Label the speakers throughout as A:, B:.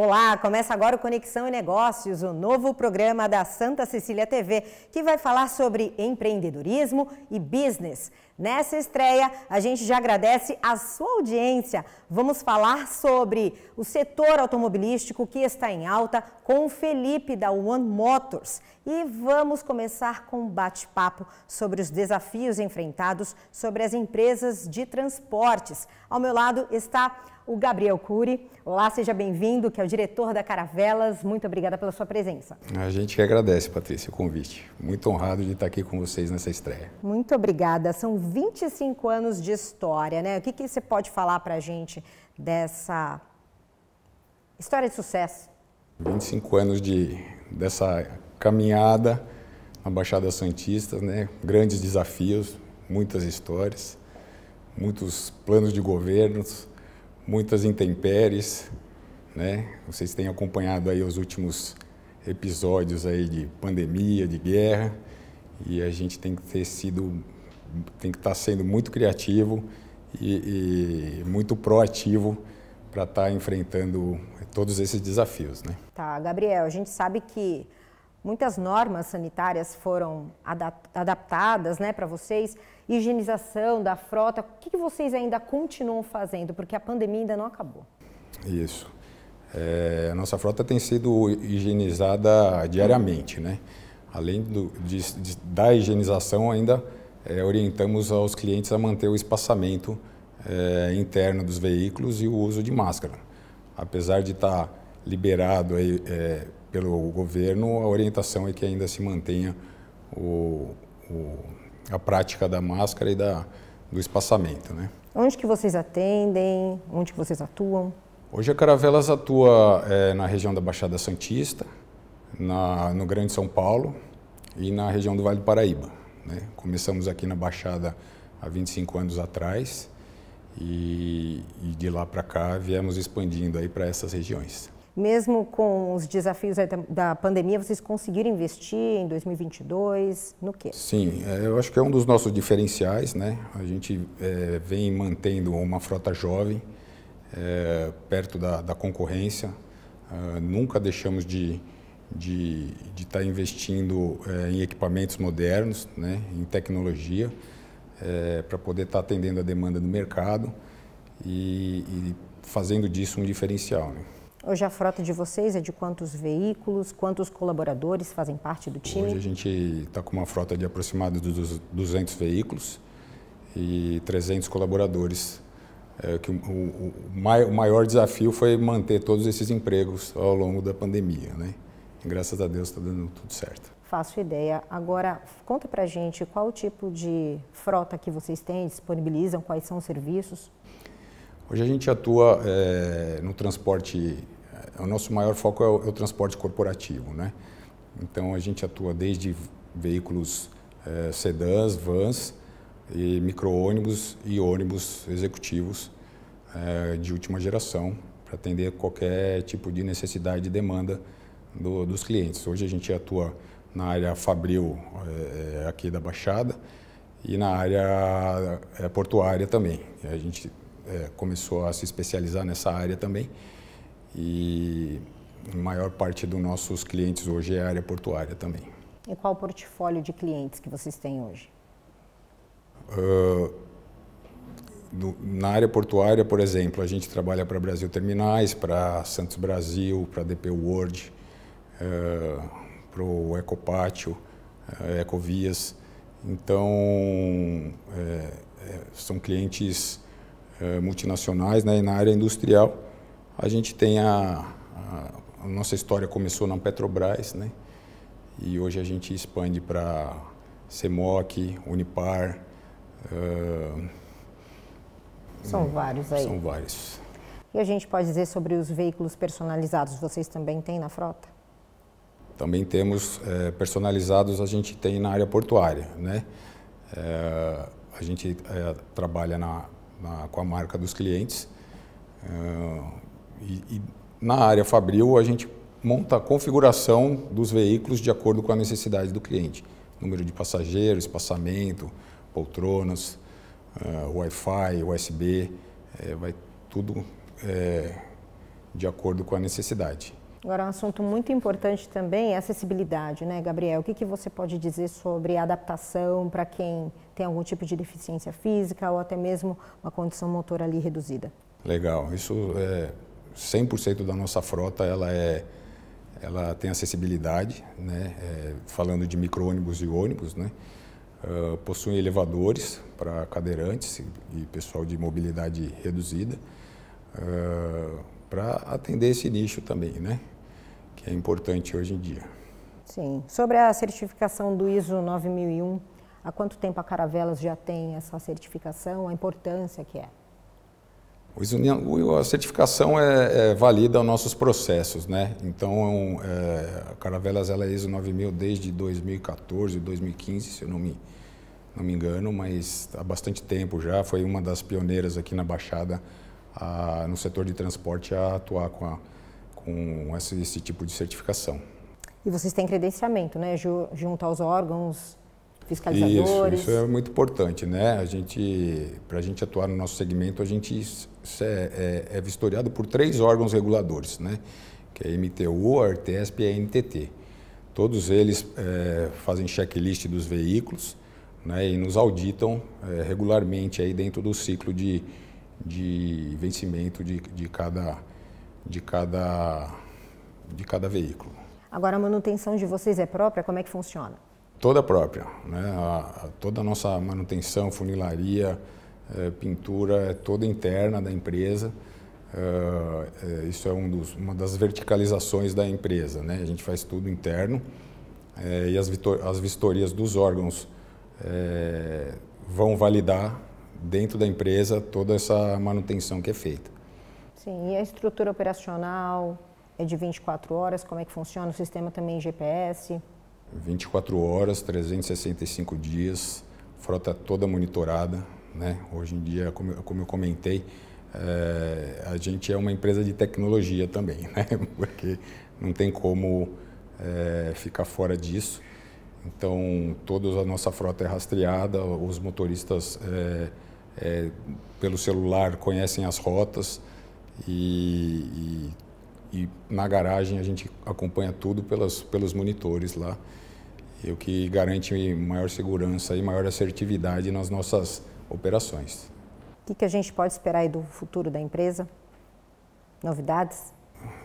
A: Olá, começa agora o Conexão e Negócios, o novo programa da Santa Cecília TV, que vai falar sobre empreendedorismo e business. Nessa estreia, a gente já agradece a sua audiência. Vamos falar sobre o setor automobilístico que está em alta com o Felipe da One Motors. E vamos começar com um bate-papo sobre os desafios enfrentados sobre as empresas de transportes. Ao meu lado está o Gabriel Cury. Olá, seja bem-vindo, que é o diretor da Caravelas. Muito obrigada pela sua presença.
B: A gente que agradece, Patrícia, o convite. Muito honrado de estar aqui com vocês nessa estreia.
A: Muito obrigada. São 25 anos de história, né? O que, que você pode falar para a gente dessa história de sucesso?
B: 25 anos de, dessa caminhada na Baixada Santista, né? grandes desafios, muitas histórias, muitos planos de governos, muitas intempéries, né? Vocês têm acompanhado aí os últimos episódios aí de pandemia, de guerra, e a gente tem que ter sido, tem que estar tá sendo muito criativo e, e muito proativo para estar tá enfrentando todos esses desafios, né?
A: Tá, Gabriel, a gente sabe que muitas normas sanitárias foram adaptadas, né, para vocês higienização da frota. O que, vocês ainda continuam fazendo? Porque a pandemia ainda não acabou.
B: Isso. É, a nossa frota tem sido higienizada diariamente, né? Além do, de, de, da higienização, ainda é, orientamos aos clientes a manter o espaçamento é, interno dos veículos e o uso de máscara. Apesar de estar tá liberado aí, é, pelo governo, a orientação é que ainda se mantenha o, o a prática da máscara e da, do espaçamento. Né?
A: Onde que vocês atendem? Onde que vocês atuam?
B: Hoje a Caravelas atua é, na região da Baixada Santista, na, no Grande São Paulo e na região do Vale do Paraíba. Né? Começamos aqui na Baixada há 25 anos atrás e, e de lá para cá viemos expandindo aí para essas regiões
A: mesmo com os desafios da pandemia, vocês conseguiram investir em 2022 no quê? Sim,
B: é, eu acho que é um dos nossos diferenciais, né? A gente é, vem mantendo uma frota jovem, é, perto da, da concorrência, é, nunca deixamos de estar de, de tá investindo é, em equipamentos modernos, né? em tecnologia, é, para poder estar tá atendendo a demanda do mercado e, e fazendo disso um diferencial. Né?
A: Hoje a frota de vocês é de quantos veículos, quantos colaboradores fazem parte do time? Hoje
B: a gente está com uma frota de aproximadamente 200 veículos e 300 colaboradores. É, que o, o, o, maior desafio foi manter todos esses empregos ao longo da pandemia, né? E graças a Deus está dando tudo certo.
A: Faço ideia. Agora, conta para gente qual o tipo de frota que vocês têm, disponibilizam, quais são os serviços?
B: Hoje a gente atua é, no transporte, eh, o nosso maior foco é o, é o, transporte corporativo, né? Então a gente atua desde veículos é, sedãs, vans, e micro-ônibus e ônibus executivos de última geração para atender qualquer tipo de necessidade e demanda do, dos clientes. Hoje a gente atua na área Fabril aqui da Baixada e na área portuária também. A gente é, começou a se especializar nessa área também. E a maior parte dos nossos clientes hoje é a área portuária também.
A: E qual o portfólio de clientes que vocês têm hoje?
B: Uh, ah, do, na área portuária, por exemplo, a gente trabalha para Brasil Terminais, para Santos Brasil, para DP World, uh, ah, para o Ecopátio, uh, Ecovias. Então, é, é são clientes eh, multinacionais né, e na área industrial. A gente tem a, a, a nossa história começou na Petrobras, né? E hoje a gente expande para CEMOC, Unipar. Uh,
A: são vários aí. São vários. E a gente pode dizer sobre os veículos personalizados, vocês também têm na frota?
B: Também temos é, personalizados, a gente tem na área portuária, né? É, a gente é, trabalha na na, com a marca dos clientes. Uh, e, e na área Fabril, a gente monta a configuração dos veículos de acordo com a necessidade do cliente. Número de passageiros, espaçamento, poltronas, uh, Wi-Fi, USB, é, vai tudo é, de acordo com a necessidade.
A: Agora, um assunto muito importante também é acessibilidade, né, Gabriel? O que, que você pode dizer sobre adaptação para quem tem algum tipo de deficiência física ou até mesmo uma condição motora ali reduzida?
B: Legal. Isso é 100% da nossa frota, ela é ela tem acessibilidade, né? É, falando de micro-ônibus e ônibus, né? Uh, ah, possuem elevadores para cadeirantes e pessoal de mobilidade reduzida. Uh, ah, para atender esse nicho também, né? que é importante hoje em dia.
A: Sim. Sobre a certificação do ISO 9001, há quanto tempo a Caravelas já tem essa certificação, a importância que é?
B: A certificação é, é aos nossos processos, né? Então, é, é, a Caravelas ela é ISO 9000 desde 2014, 2015, se eu não me, não me engano, mas há bastante tempo já. Foi uma das pioneiras aqui na Baixada a, no setor de transporte a atuar com a, um, esse, esse tipo de certificação.
A: E vocês têm credenciamento, né? Junto aos órgãos fiscalizadores. Isso, isso é
B: muito importante, né? A gente, para a gente atuar no nosso segmento, a gente é, é, é, vistoriado por três órgãos reguladores, né? Que é a MTU, a RTESP e a NTT. Todos eles é, fazem checklist dos veículos né, e nos auditam é, regularmente aí dentro do ciclo de, de vencimento de, de cada de cada, de cada veículo.
A: Agora, a manutenção de vocês é própria? Como é que funciona?
B: Toda própria. Né? A, a, toda a nossa manutenção, funilaria, é, pintura é toda interna da empresa. É, é, isso é um dos, uma das verticalizações da empresa. Né? A gente faz tudo interno e as, as, vistorias dos órgãos vão validar dentro da empresa toda essa manutenção que é feita.
A: Sim, e a estrutura operacional é de 24 horas? Como é que funciona? O sistema também GPS?
B: 24 horas, 365 dias, frota toda monitorada. Né? Hoje em dia, como, como eu comentei, é, a gente é uma empresa de tecnologia também, né? porque não tem como é, ficar fora disso. Então, toda a nossa frota é rastreada, os motoristas, é, pelo celular, conhecem as rotas e, e, e na garagem a gente acompanha tudo pelas, pelos monitores lá, e é o que garante maior segurança e maior assertividade nas nossas operações.
A: O que, que a gente pode esperar aí do futuro da empresa? Novidades?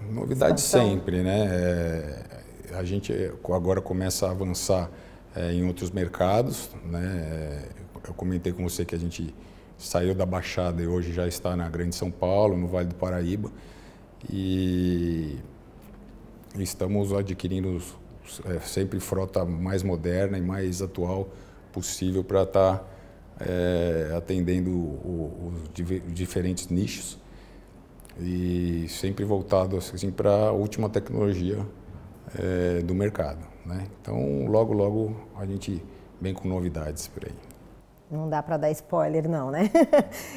B: novidades Expansão? sempre, né? É, a gente agora começa a avançar é, em outros mercados, né? É, eu comentei com você que a gente saiu da Baixada e hoje já está na Grande São Paulo, no Vale do Paraíba. E estamos adquirindo é, sempre frota mais moderna e mais atual possível para estar tá, é, atendendo os diferentes nichos e sempre voltado assim, para a última tecnologia é, do mercado. Né? Então, logo, logo a gente vem com novidades por aí
A: não dá para dar spoiler não, né?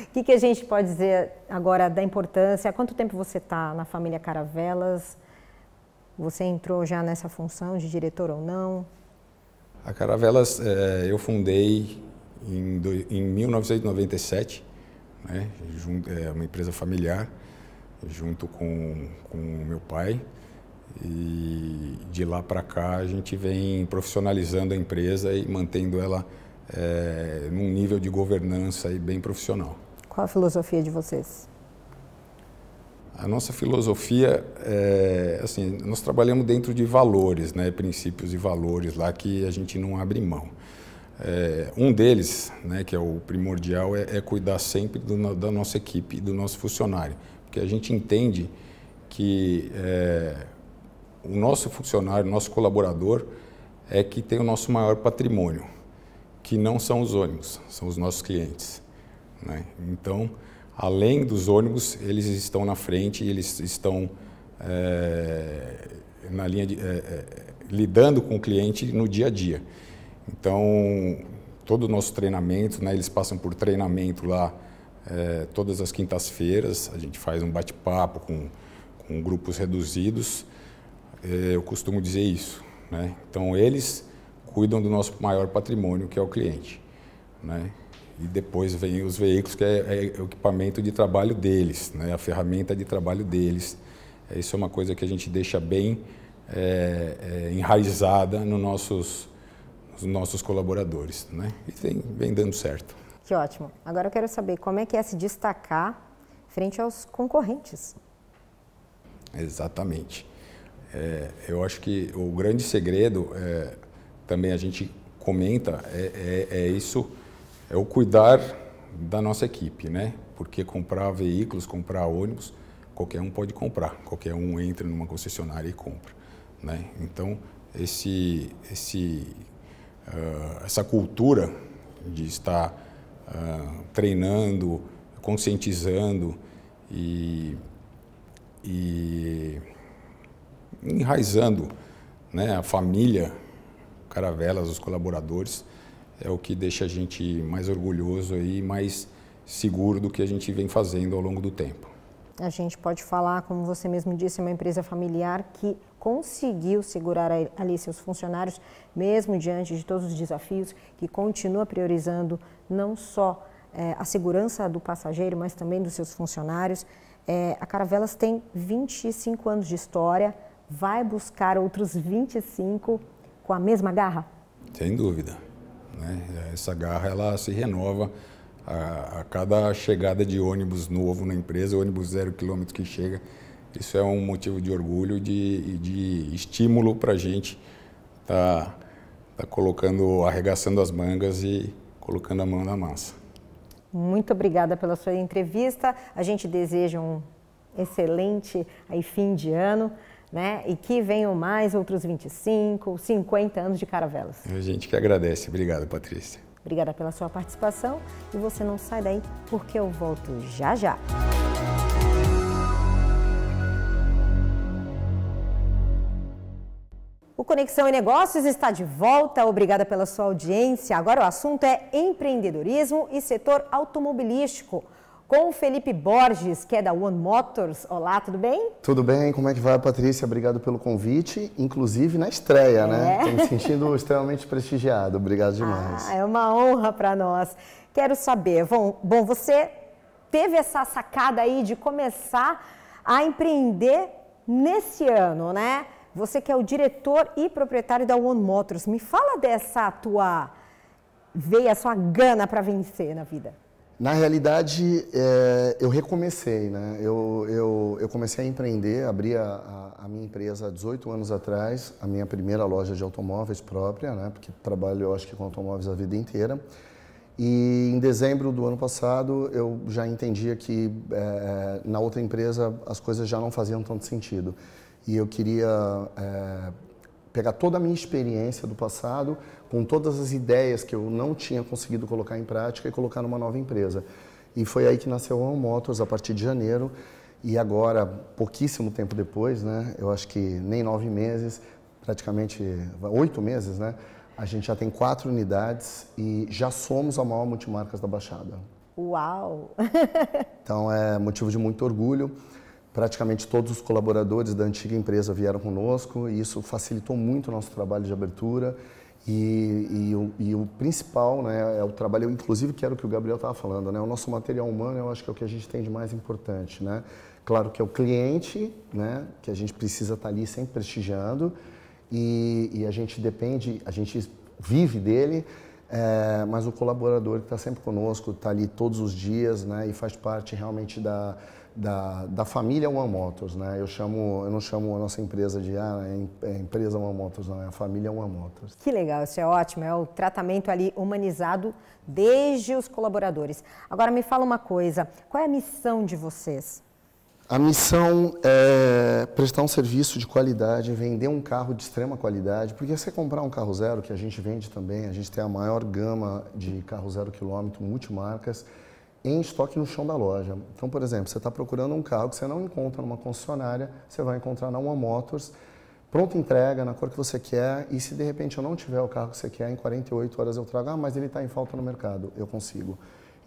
A: O que, que a gente pode dizer agora da importância? Há quanto tempo você está na família Caravelas? Você entrou já nessa função de diretor ou não?
C: A
B: Caravelas é, eu fundei em, do, em 1997, né, junto, é uma empresa familiar, junto com, com meu pai. E de lá para cá a gente vem profissionalizando a empresa e mantendo ela é, num nível de governança aí bem profissional.
A: Qual a filosofia de vocês?
B: A nossa filosofia é assim, nós trabalhamos dentro de valores, né, princípios e valores lá que a gente não abre mão. É, um deles, né, que é o primordial, é, é cuidar sempre do, da nossa equipe, do nosso funcionário, porque a gente entende que é, o nosso funcionário, nosso colaborador, é que tem o nosso maior patrimônio que não são os ônibus, são os nossos clientes. Né? Então, além dos ônibus, eles estão na frente, eles estão é, na linha de, é, lidando com o cliente no dia a dia. Então, todo o nosso treinamento, né, eles passam por treinamento lá é, todas as quintas-feiras, a gente faz um bate-papo com, com grupos reduzidos. eu costumo dizer isso. Né? Então, eles cuidam do nosso maior patrimônio, que é o cliente. Né? E depois vem os veículos, que é, é o equipamento de trabalho deles, né? a ferramenta de trabalho deles. É, isso é uma coisa que a gente deixa bem é, é, enraizada nos nossos, nos nossos colaboradores. Né? E vem, vem dando certo.
A: Que ótimo. Agora eu quero saber como é que é se destacar frente aos concorrentes.
B: Exatamente. É, eu acho que o grande segredo é também a gente comenta é, é, é isso, é o cuidar da nossa equipe, né? Porque comprar veículos, comprar ônibus, qualquer um pode comprar, qualquer um entra numa concessionária e compra, né? Então esse, esse, uh, essa cultura de estar uh, treinando, conscientizando e, e enraizando né, a família Caravelas, os colaboradores, é o que deixa a gente mais orgulhoso e mais seguro do que a gente vem fazendo ao longo do tempo.
A: A gente pode falar, como você mesmo disse, é uma empresa familiar que conseguiu segurar ali seus funcionários, mesmo diante de todos os desafios, que continua priorizando não só é, a segurança do passageiro, mas também dos seus funcionários. É, a Caravelas tem 25 anos de história, vai buscar outros 25 com a mesma garra?
B: Sem dúvida. Né? Essa garra ela se renova a, a, cada chegada de ônibus novo na empresa, ônibus zero quilômetro que chega. Isso é um motivo de orgulho e de, de, estímulo para a gente estar tá, tá colocando, arregaçando as mangas e colocando a mão na massa.
A: Muito obrigada pela sua entrevista. A gente deseja um excelente aí, fim de ano né? E que venham mais outros 25, 50 anos de caravelas.
B: A gente que agradece. Obrigado, Patrícia.
A: Obrigada pela sua participação e você não sai daí porque eu volto já já. O Conexão e Negócios está de volta. Obrigada pela sua audiência. Agora o assunto é empreendedorismo e setor automobilístico com o Felipe Borges, que é da One Motors. Olá, tudo bem?
C: Tudo bem, como é que vai, Patrícia? Obrigado pelo convite, inclusive na estreia, né? é. né? Estou me sentindo extremamente prestigiado, obrigado ah, demais.
A: Ah, é uma honra para nós. Quero saber, bom, bom, você teve essa sacada aí de começar a empreender nesse ano, né? Você que é o diretor e proprietário da One Motors, me fala dessa tua veia, sua gana para vencer na vida.
C: Na realidade, é, eu recomecei, né? Eu, eu, eu, comecei a empreender, abri a, a, minha empresa há 18 anos atrás, a minha primeira loja de automóveis própria, né? Porque trabalho, eu acho que com automóveis a vida inteira. E em dezembro do ano passado, eu já entendia que é, na outra empresa as coisas já não faziam tanto sentido. E eu queria é, pegar toda a minha experiência do passado, com todas as ideias que eu não tinha conseguido colocar em prática e colocar numa nova empresa. E foi aí que nasceu a One Motors, a partir de janeiro. E agora, pouquíssimo tempo depois, né? Eu acho que nem nove meses, praticamente oito meses, né? A gente já tem quatro unidades e já somos a maior multimarcas da Baixada.
A: Uau!
C: então é motivo de muito orgulho. Praticamente todos os colaboradores da antiga empresa vieram conosco e isso facilitou muito o nosso trabalho de abertura. E, e, o, e, o, principal né, é o trabalho, inclusive que era o que o Gabriel estava falando, né, o nosso material humano eu acho que é o que a gente tem de mais importante. Né? Claro que é o cliente, né, que a gente precisa estar tá ali sempre prestigiando e, e, a gente depende, a gente vive dele, é, mas o colaborador que está sempre conosco, está ali todos os dias né, e faz parte realmente da, da, da família One Motors, né? Eu chamo, eu não chamo a nossa empresa de ah, é, é empresa One Motors, não, é a família One Motors.
A: Que legal, isso é ótimo, é o tratamento ali humanizado desde os colaboradores. Agora me fala uma coisa, qual é a missão de vocês?
C: A missão é prestar um serviço de qualidade, vender um carro de extrema qualidade, porque você comprar um carro zero, que a gente vende também, a gente tem a maior gama de carro zero quilômetro, multimarcas, em estoque no chão da loja. Então, por exemplo, você está procurando um carro que você não encontra numa concessionária, você vai encontrar na One Motors, pronta entrega, na cor que você quer, e se de repente eu não tiver o carro que você quer, em 48 horas eu trago, ah, mas ele está em falta no mercado, eu consigo.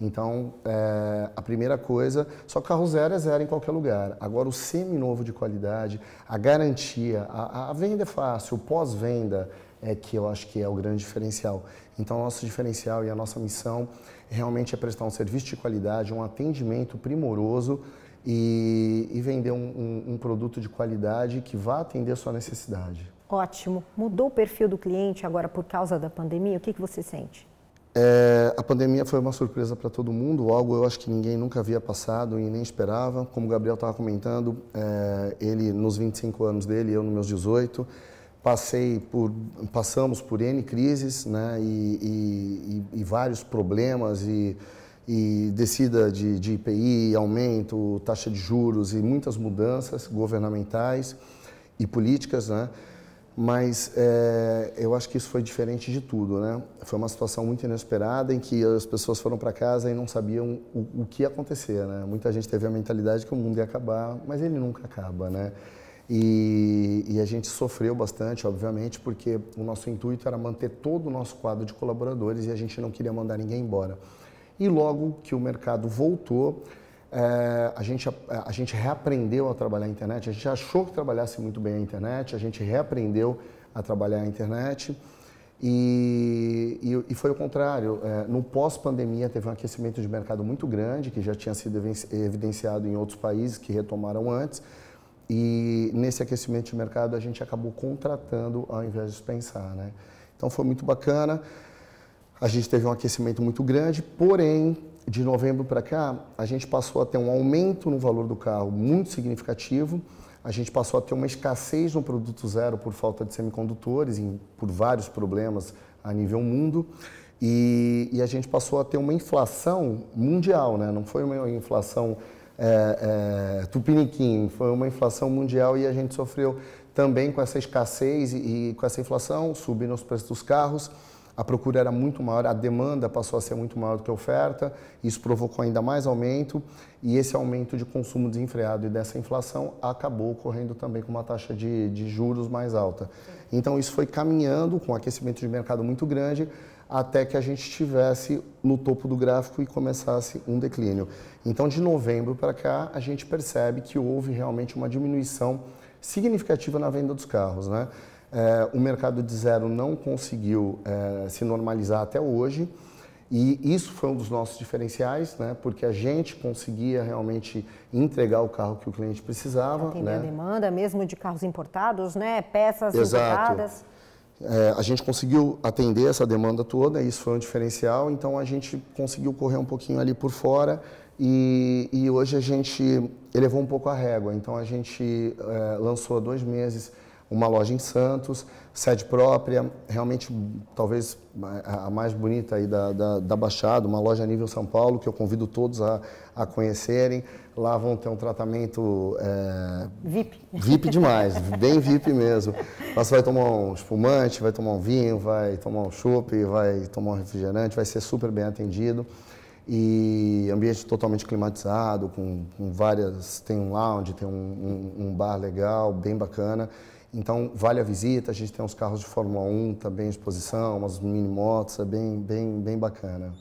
C: Então, é, a primeira coisa, só carro zero é zero em qualquer lugar. Agora, o semi-novo de qualidade, a garantia, a, a venda é fácil, o pós-venda, é que eu acho que é o grande diferencial. Então, nosso diferencial e a nossa missão realmente é prestar um serviço de qualidade, um atendimento primoroso e, e vender um, um, um produto de qualidade que vá atender a sua necessidade.
A: Ótimo. Mudou o perfil do cliente agora por causa da pandemia? O que, que você sente?
C: É, a pandemia foi uma surpresa para todo mundo, algo eu acho que ninguém nunca havia passado e nem esperava. Como o Gabriel estava comentando, é, ele nos 25 anos dele, eu nos meus 18, passei por passamos por n crises né e, e, e vários problemas e, e descida de, de, IPI aumento taxa de juros e muitas mudanças governamentais e políticas né mas é, eu acho que isso foi diferente de tudo né foi uma situação muito inesperada em que as pessoas foram para casa e não sabiam o, o que ia acontecer né muita gente teve a mentalidade que o mundo ia acabar mas ele nunca acaba né e, e, a gente sofreu bastante, obviamente, porque o nosso intuito era manter todo o nosso quadro de colaboradores e a gente não queria mandar ninguém embora. E logo que o mercado voltou, é, a, gente, a, a, gente reaprendeu a trabalhar a internet. A gente achou que trabalhasse muito bem a internet, a gente reaprendeu a trabalhar a internet. E, e, e foi o contrário. É, no pós-pandemia, teve um aquecimento de mercado muito grande, que já tinha sido evidenciado em outros países que retomaram antes. E nesse aquecimento de mercado a gente acabou contratando ao invés de dispensar, né? Então foi muito bacana. A gente teve um aquecimento muito grande, porém, de novembro para cá, a gente passou a ter um aumento no valor do carro muito significativo. A gente passou a ter uma escassez no produto zero por falta de semicondutores, por vários problemas a nível mundo. E, e, a gente passou a ter uma inflação mundial, né? não foi uma inflação é, é, Tupiniquim, foi uma inflação mundial e a gente sofreu também com essa escassez e, e com essa inflação, subindo os preços dos carros, a procura era muito maior, a demanda passou a ser muito maior do que a oferta, isso provocou ainda mais aumento e esse aumento de consumo desenfreado e dessa inflação acabou ocorrendo também com uma taxa de, de juros mais alta. Então isso foi caminhando com um aquecimento de mercado muito grande, até que a gente estivesse no topo do gráfico e começasse um declínio. Então, de novembro para cá, a gente percebe que houve realmente uma diminuição significativa na venda dos carros. Né? É, o mercado de zero não conseguiu é, se normalizar até hoje. E isso foi um dos nossos diferenciais, né? Porque a gente conseguia realmente entregar o carro que o cliente precisava. Atender né? a
A: demanda mesmo de carros importados, né? Peças Exato. importadas.
C: É, a gente conseguiu atender essa demanda toda, isso foi um diferencial, então a gente conseguiu correr um pouquinho ali por fora e, e hoje a gente elevou um pouco a régua. Então a gente é, lançou há dois meses uma loja em Santos, sede própria, realmente talvez a mais bonita aí da, da, da, Baixada, uma loja nível São Paulo, que eu convido todos a, a conhecerem. Lá vão ter um tratamento... É, VIP. VIP demais, bem VIP mesmo. Lá você vai tomar um espumante, vai tomar um vinho, vai tomar um chopp, vai tomar um refrigerante, vai ser super bem atendido. E ambiente totalmente climatizado, com, com várias... Tem um lounge, tem um, um, um bar legal, bem bacana. Então, vale a visita. A gente tem uns carros de Fórmula 1 também à exposição, umas mini motos, é bem, bem, bem bacana.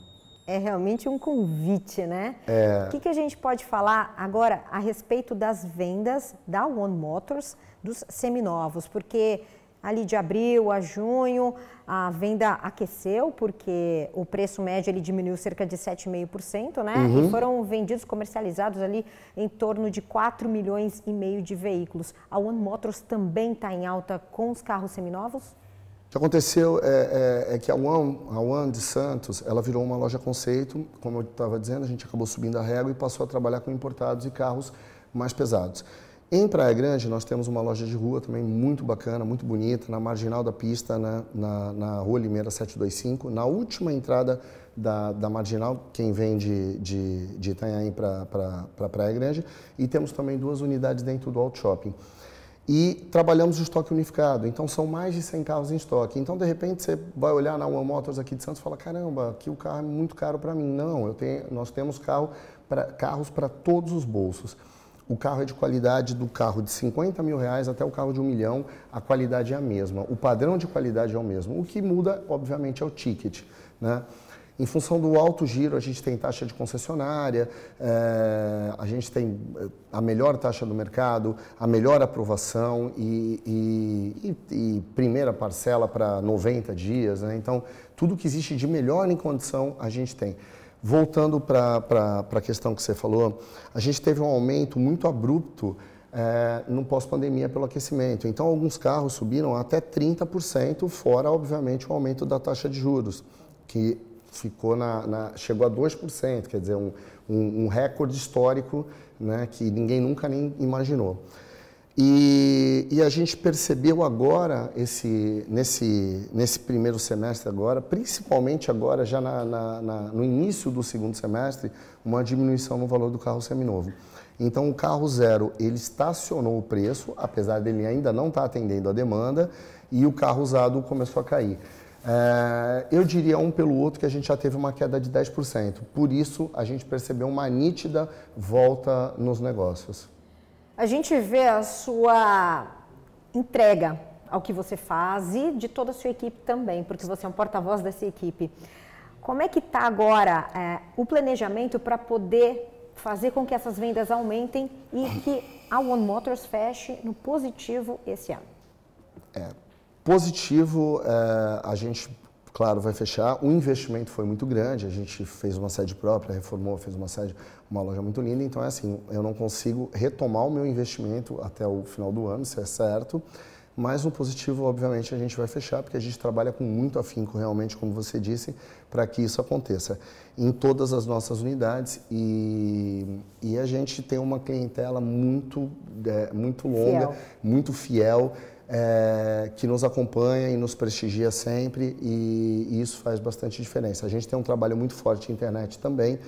A: É realmente um convite, né? É... O que, que a gente pode falar agora a respeito das vendas da One Motors dos seminovos? Porque ali de abril a junho a venda aqueceu porque o preço médio ele diminuiu cerca de 7,5%, né? Uhum. E foram vendidos, comercializados ali em torno de 4 milhões e meio de veículos. A One Motors também está em alta com os carros seminovos? O
C: que aconteceu é, é, é que a One, a One de Santos, ela virou uma loja conceito, como eu estava dizendo, a gente acabou subindo a régua e passou a trabalhar com importados e carros mais pesados. Em Praia Grande, nós temos uma loja de rua também muito bacana, muito bonita, na marginal da pista, na, na, na rua Limeira 725, na última entrada da, da marginal, quem vem de, de, de Itanhaém para pra, pra Praia Grande. E temos também duas unidades dentro do Alt Shopping. E trabalhamos o estoque unificado, então são mais de 100 carros em estoque. Então, de repente, você vai olhar na One Motors aqui de Santos e fala: caramba, aqui o carro é muito caro para mim. Não, eu tenho, nós temos carro pra, carros para todos os bolsos o carro é de qualidade do carro de 50 mil reais até o carro de um milhão, a qualidade é a mesma, o padrão de qualidade é o mesmo. O que muda, obviamente, é o ticket. Né? Em função do alto giro, a gente tem taxa de concessionária, é, a gente tem eh, a melhor taxa do mercado, a melhor aprovação e, e, e primeira parcela para 90 dias. Né? Então, tudo que existe de melhor em condição, a gente tem. Voltando para a questão que você falou, a gente teve um aumento muito abrupto é, no pós-pandemia pelo aquecimento. Então, alguns carros subiram até 30%, fora, obviamente, o aumento da taxa de juros, que ficou na, na chegou a 2%, quer dizer, um, um, um recorde histórico né, que ninguém nunca nem imaginou. E, e, a gente percebeu agora, esse, nesse, nesse primeiro semestre agora, principalmente agora, já na, na, na, no início do segundo semestre, uma diminuição no valor do carro seminovo. Então, o carro zero, ele estacionou o preço, apesar dele ainda não estar tá atendendo a demanda, e o carro usado começou a cair. É, eu diria um pelo outro que a gente já teve uma queda de 10%. Por isso, a gente percebeu uma nítida volta nos negócios
A: a gente vê a sua entrega ao que você faz e de toda a sua equipe também, porque você é um porta-voz dessa equipe. Como é que está agora é, o planejamento para poder fazer com que essas vendas aumentem e que a One Motors feche no positivo esse ano?
C: É, positivo, é, a gente claro, vai fechar. O investimento foi muito grande, a gente fez uma sede própria, reformou, fez uma sede, uma loja muito linda. Então, é assim, eu não consigo retomar o meu investimento até o final do ano, isso é certo. Mas o positivo, obviamente, a gente vai fechar, porque a gente trabalha com muito afinco, realmente, como você disse, para que isso aconteça em todas as nossas unidades. E, e a gente tem uma clientela muito, é, muito longa, fiel. muito fiel é, que nos acompanha e nos prestigia sempre e, e isso faz bastante diferença. A gente tem um trabalho muito forte em internet também,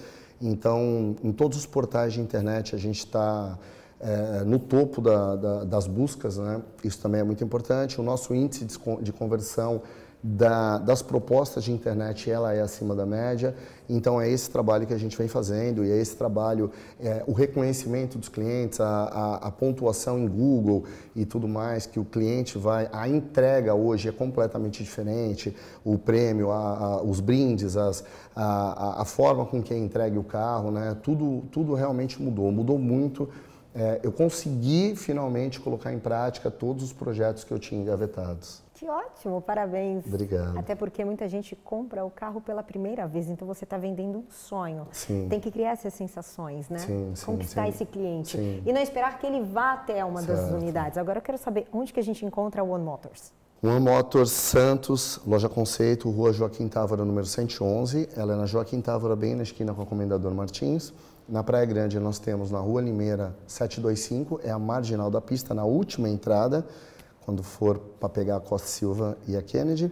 C: então em todos os portais de internet a gente está é, no topo da, da, das buscas, né? isso também é muito importante. O nosso índice de, de conversão da, das propostas de internet ela é acima da média. Então é esse trabalho que a gente vem fazendo e é esse trabalho, é, o reconhecimento dos clientes, a, a, a, pontuação em Google e tudo mais que o cliente vai, a entrega hoje é completamente diferente, o prêmio, a, os brindes, as, a, forma com que é entregue o carro, né? Tudo, tudo realmente mudou, mudou muito. É, eu consegui finalmente colocar em prática todos os projetos que eu tinha engavetados.
A: Que ótimo, parabéns. Obrigado. Até porque muita gente compra o carro pela primeira vez, então você está vendendo um sonho. Sim. Tem que criar essas sensações, né? Sim, sim, Conquistar sim. esse cliente. Sim. E não esperar que ele vá até uma certo. das unidades. Agora eu quero saber onde que a gente encontra a One Motors.
C: One Motors Santos, loja Conceito, rua Joaquim Távora, número 111. Ela é na Joaquim Távora, bem na esquina com a Comendador Martins. Na Praia Grande nós temos na Rua Limeira 725, é a marginal da pista, na última entrada quando for para pegar a Costa Silva e a Kennedy.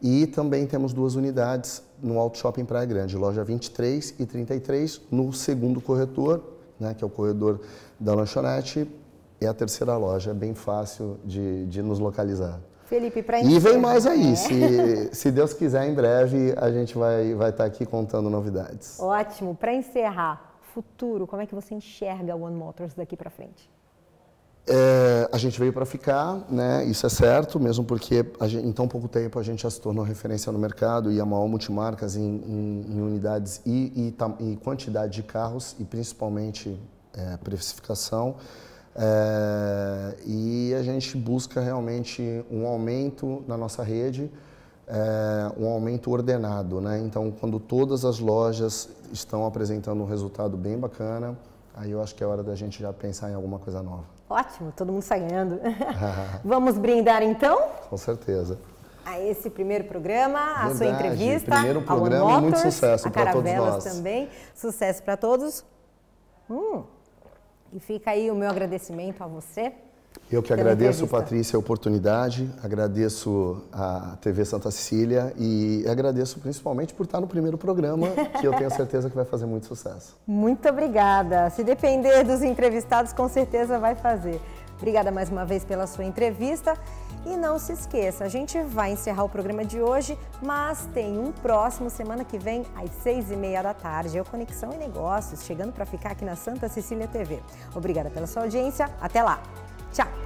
C: E também temos duas unidades no Auto Shopping Praia Grande, loja 23 e 33, no segundo corretor, né, que é o corredor da lanchonete, é a terceira loja, é bem fácil de, de nos localizar.
A: Felipe, para E vem mais aí, é. se,
C: se Deus quiser, em breve a gente vai estar vai tá aqui contando novidades.
A: Ótimo. Para encerrar, futuro, como é que você enxerga a One Motors daqui para frente?
C: É, a gente veio para ficar, né? isso é certo, mesmo porque gente, em tão pouco tempo a gente já se tornou referência no mercado e é a maior multimarcas em, em, em unidades e, e, e, quantidade de carros e principalmente é, precificação. É, e a gente busca realmente um aumento na nossa rede, é, um aumento ordenado. Né? Então, quando todas as lojas estão apresentando um resultado bem bacana, aí eu acho que é hora da gente já pensar em alguma coisa nova.
A: Ótimo, todo mundo sai ganhando. Vamos brindar então?
C: Com certeza.
A: A esse primeiro programa, Verdade, a sua entrevista. Primeiro programa, Motors, muito sucesso para todos nós. também, sucesso para todos. Hum. E fica aí o meu agradecimento a você
C: eu que agradeço, Patrícia, a oportunidade, agradeço a TV Santa Cecília e agradeço principalmente por estar no primeiro programa, que eu tenho certeza que vai fazer muito sucesso.
A: Muito obrigada. Se depender dos entrevistados, com certeza vai fazer. Obrigada mais uma vez pela sua entrevista. E não se esqueça, a gente vai encerrar o programa de hoje, mas tem um próximo semana que vem, às seis e meia da tarde. É o Conexão e Negócios, chegando para ficar aqui na Santa Cecília TV. Obrigada pela sua audiência. Até lá! Tchau!